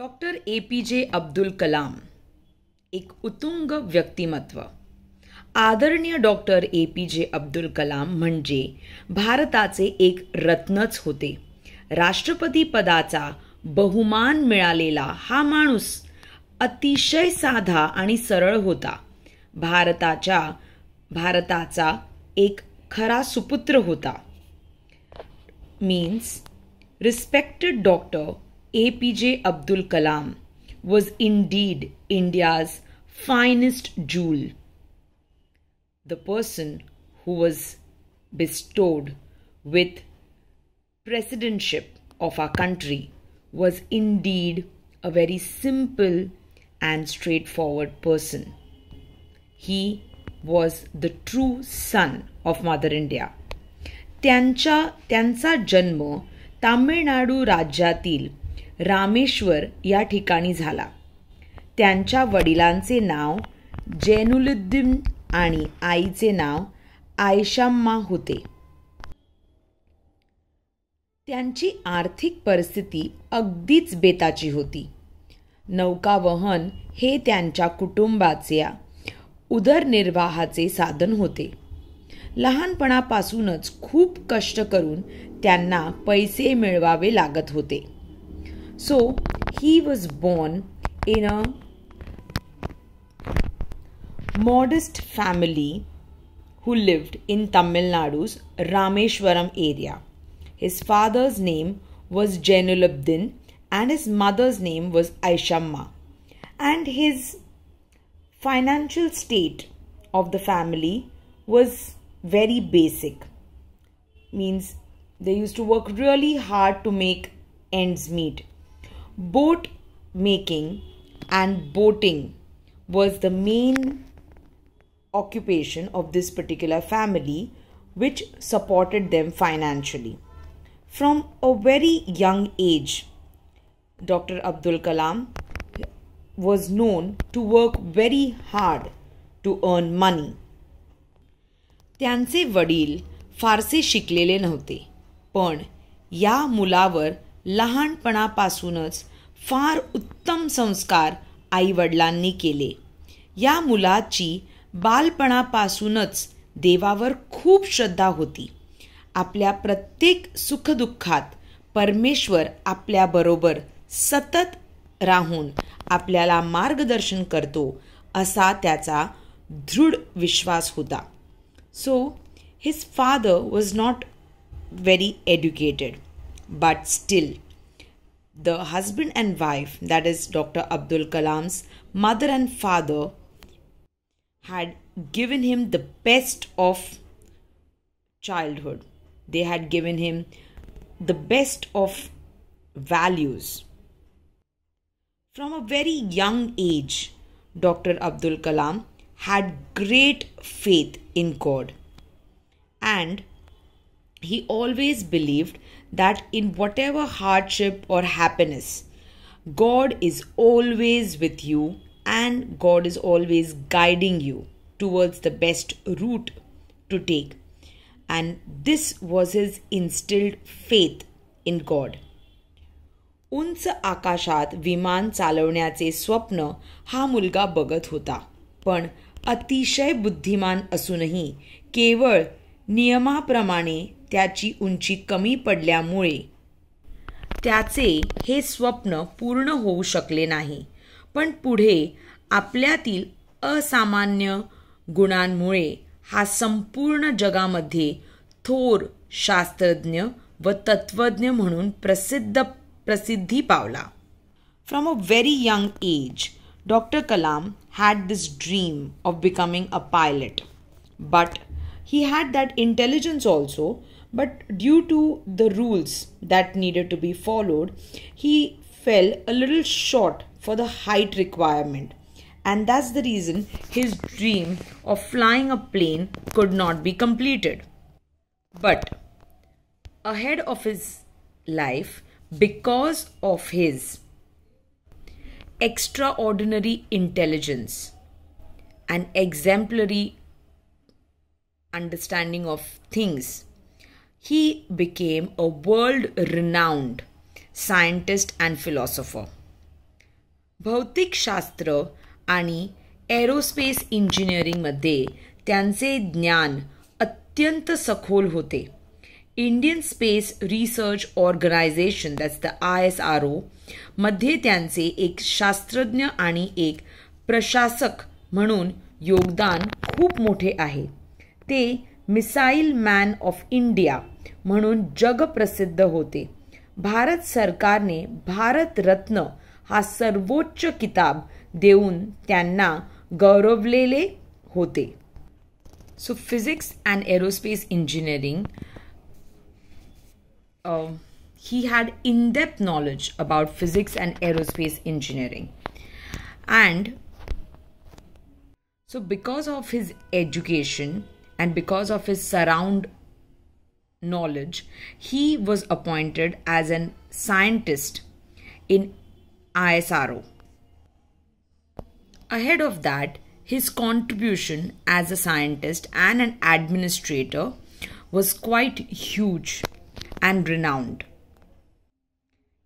Doctor A P J Abdul Kalam एक उत्तुंग व्यक्तिमत्व आदरणीय doctor A P J Abdul Kalam म्हणजे भारताचे एक रत्नच होते राष्ट्रपती पदाचा बहुमान मिळालेला हा माणूस अतिशय साधा आणि सरळ होता भारताच्या भारताचा एक खरा सुपुत्र होता means respected doctor APJ Abdul Kalam was indeed India's finest jewel. The person who was bestowed with presidentship of our country was indeed a very simple and straightforward person. He was the true son of Mother India. त्यांच्या त्यांचा जन्म तामिळनाडू राज्यातील रामेश्वर या ठिकाणी झाला त्यांच्या वडिलांचे नाव जैनुलुद्दीन आणि आईचे नाव आयशाम्मा होते त्यांची आर्थिक परिस्थिती अगदीच बेताची होती नौकावहन हे त्यांच्या कुटुंबाच्या उदरनिर्वाहाचे साधन होते लहानपणापासूनच खूप कष्ट करून त्यांना पैसे मिळवावे लागत होते So he was born in a modest family who lived in Tamil Nadu's Rameshwaram area. His father's name was Jainulabdin and his mother's name was Aishamma. And his financial state of the family was very basic. Means they used to work really hard to make ends meet. Boat making and boating was the main occupation of this particular family, which supported them financially. From a very young age, Dr. Abdul Kalam was known to work very hard to earn money. त्यांचे वडील फारसे शिकलेले नव्हते पण या मुलावर लहानपणापासूनच फार उत्तम संस्कार आईवडिलांनी केले या मुलाची बालपणापासूनच देवावर खूप श्रद्धा होती आपल्या प्रत्येक सुखदुःखात परमेश्वर आपल्याबरोबर सतत राहून आपल्याला मार्गदर्शन करतो असा त्याचा दृढ विश्वास होता so his father was not very educated but still the husband and wife, that is Dr. Abdul Kalam's mother and father, had given him the best of childhood. They had given him the best of values. From a very young age, Dr. Abdul Kalam had great faith in God and he always believed that in whatever hardship or happiness, God is always with you and God is always guiding you towards the best route to take. And this was his instilled faith in God. उंच आकाशात विमान चालवण्याचे स्वप्न हा मुलगा बघत होता पण अतिशय बुद्धिमान असूनही केवळ नियमाप्रमाणे त्याची उंची कमी पडल्यामुळे त्याचे हे स्वप्न पूर्ण होऊ शकले नाही पण पुढे आपल्यातील असामान्य गुणांमुळे हा संपूर्ण जगामध्ये थोर शास्त्रज्ञ व तत्वज्ञ म्हणून प्रसिद्ध प्रसिद्धी पावला from a very young age doctor Kalam had this dream of becoming a pilot but he had that intelligence also but due to the rules that needed to be followed, he fell a little short for the height requirement. And that's the reason his dream of flying a plane could not be completed. But ahead of his life, because of his extraordinary intelligence and exemplary understanding of things he became a world renowned scientist and philosopher. भौतिकशास्त्र आणि aerospace इंजिनिअरिंगमध्ये त्यांचे ज्ञान अत्यंत सखोल होते Indian space research organisation that's the I S R O मध्ये त्यांचे एक शास्त्रज्ञ आणि एक प्रशासक म्हणून योगदान खूप मोठे आहे ते मिसाईल मॅन ऑफ इंडिया म्हणून जगप्रसिद्ध होते भारत सरकारने भारतरत्न हा सर्वोच्च किताब देऊन त्यांना गौरवलेले होते so physics and aerospace engineering he had in knowledge knowledge about physics and aerospace engineering and so because of his education and because of his surround knowledge, he was appointed as an scientist in ISRO. Ahead of that, his contribution as a scientist and an administrator was quite huge and renowned.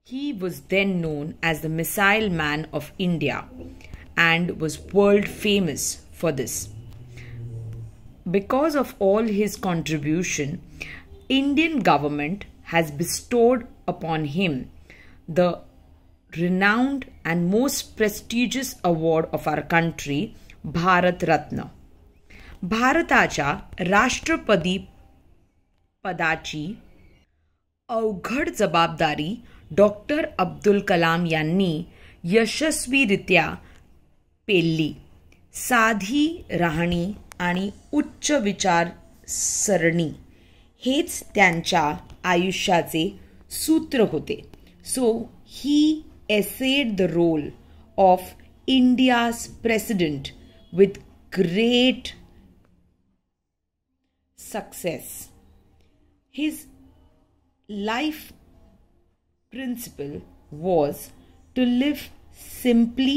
He was then known as the Missile Man of India and was world famous for this because of all his contribution, Indian government has bestowed upon him the renowned and most prestigious award of our country, Bharat Ratna. भारताच्या राष्ट्रपदी पदाची अवघड जबाबदारी doctor Abdul कलाम यांनी यशस्वीरित्या पेलली साधी राहणी आणि उच्च विचार सरणी हेच त्यांच्या आयुष्याचे सूत्र होते so he essayed the role of India's president with great success his life principle was to live simply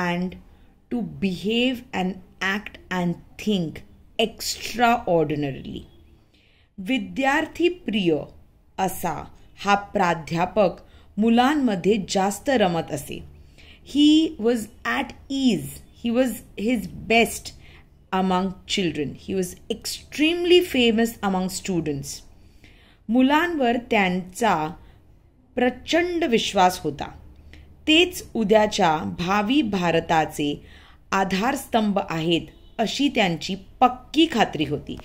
and to behave and act and think extraordinarily विद्यार्थी प्रिय असा हा प्राध्यापक मुलांमध्ये जास्त रमत असे he was at ease he was his best among children he was extremely famous among students मुलांवर त्यांचा प्रचंड विश्वास होता तेच उद्याच्या भावी भारताचे आधारस्तंभ आहेत अशी त्यांची पक्की खात्री होती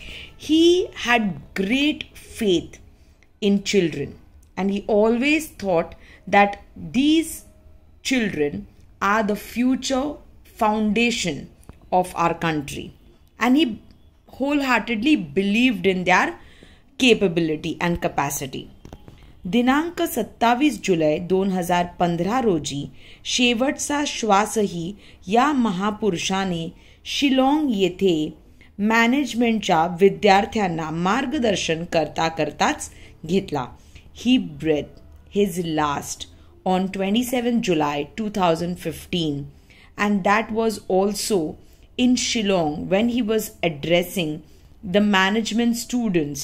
he had great faith in children and he always thought that these children are the future foundation of our country and he wholeheartedly believed in their capability and capacity दिनांक सत्तावीस जुलै दोन हजार पंधरा रोजी शेवटचा श्वासही या महापुरुषाने शिलाँग येथे मॅनेजमेंटच्या विद्यार्थ्यांना मार्गदर्शन करता करताच घेतला he breath his last July two thousand fifteen and that was also in Shillong when he was addressing the management students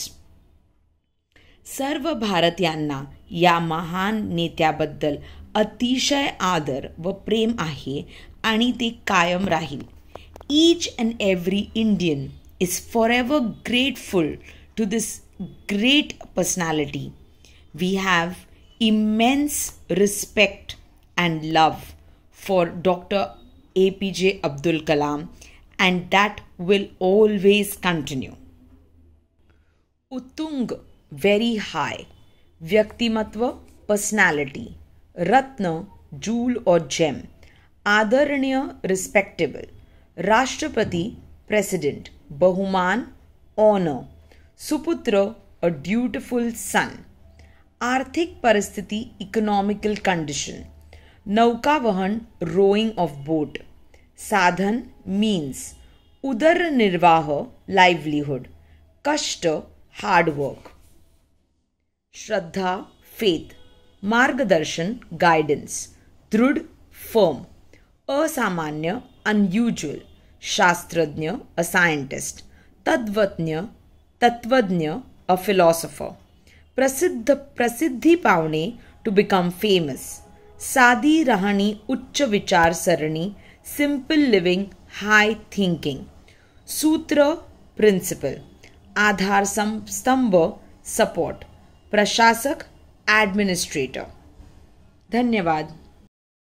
सर्व भारतीयांना या महान नेत्याबद्दल अतिशय आदर व प्रेम आहे आणि ते कायम राहील each and every Indian is forever grateful to this great personality. We have immense respect and love for Dr. APJ Abdul Kalam, and that will always continue. Utung, very high. Vyaktimatva, personality. Ratna, jewel or gem. adaranya respectable. राष्ट्रपति president बहुमान honour सुपुत्र a ड्यूटिफुल सन आर्थिक परिस्थिति economical condition नौका वहन rowing of boat साधन means उदर निर्वाह लाइवलीहुड कष्ट हार्डवर्क श्रद्धा फेथ मार्गदर्शन गाइडेंस दृढ़ फर्म असामान्य अनयुज्युअल शास्त्रज्ञ अ सायंटिस्ट तद्वज्ञ तत्वज्ञ अ फिलॉसॉफर प्रसिद्ध प्रसिद्धी पावणे टू बिकम फेमस साधी राहणी उच्च विचारसरणी सिम्पल लिव्हिंग हाय थिंकिंग सूत्र प्रिन्सिपल आधार स्तंभ सपोर्ट प्रशासक ॲडमिनिस्ट्रेटर धन्यवाद